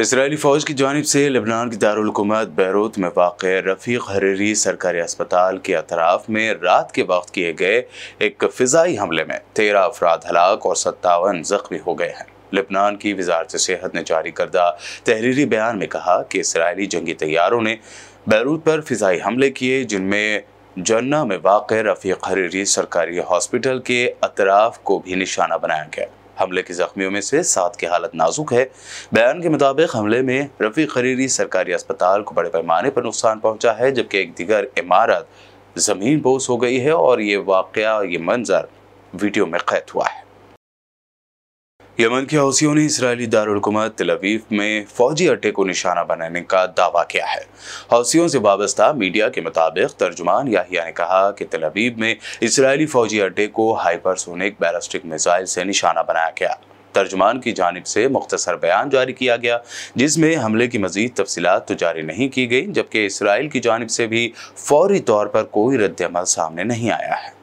Israeli फ़ौज की जानब से लबनान की दारकूमत बैरूत में वाक़ रफ़ीक हरीरी सरकारी अस्पताल के अतराफ़ में रात के वक्त किए गए एक फ़िज़ाई हमले में तेरह अफराद हलाक और सत्तावन ज़ख्मी हो गए हैं लेबनान की वजारत सेहत ने जारी करदा तहरीरी बयान में कहा कि इसराइली जंगी तैयारों ने बैरूत पर फ़िज़ाई हमले किए जिनमें जन्ना में वाक़ रफ़ीक हरीरी सरकारी हॉस्पिटल के अतराफ़ को भी निशाना बनाया गया हमले के जख्मियों में से सात की हालत नाजुक है बयान के मुताबिक हमले में रफ़ी खरीरी सरकारी अस्पताल को बड़े पैमाने पर नुकसान पहुंचा है जबकि एक दिगर इमारत ज़मीन बोस हो गई है और ये वाक़ ये मंजर वीडियो में कैद हुआ है यमन के हौसियों ने इसराइली दारकूमत तलवीफ में फौजी अड्डे को निशाना बनाने का दावा किया है हौसियों से वाबस्ता मीडिया के मुताबिक तर्जुमान याहिया ने कहा कि तलवीब में इसराइली फौजी अड्डे को हाइपरसोनिक बैलिस्टिक मिसाइल से निशाना बनाया गया तर्जुमान की जानब से मुख्तसर बयान जारी किया गया जिसमें हमले की मजीद तफसी तो जारी नहीं की गई जबकि इसराइल की जानब से भी फौरी तौर पर कोई रद्दमल सामने नहीं आया है